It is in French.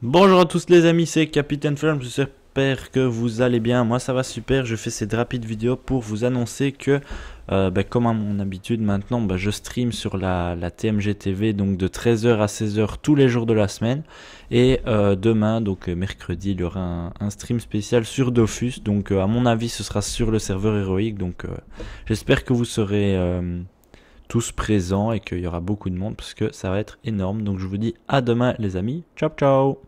Bonjour à tous les amis, c'est Capitaine Flame. j'espère que vous allez bien, moi ça va super, je fais cette rapide vidéo pour vous annoncer que, euh, bah, comme à mon habitude maintenant, bah, je stream sur la, la, TMG TV donc de 13h à 16h tous les jours de la semaine, et euh, demain, donc euh, mercredi, il y aura un, stream spécial sur Dofus, donc à mon avis ce sera sur le serveur héroïque, donc j'espère que vous serez tous présents et qu'il y aura beaucoup de monde parce que ça va être énorme. Donc je vous dis à demain les amis. Ciao ciao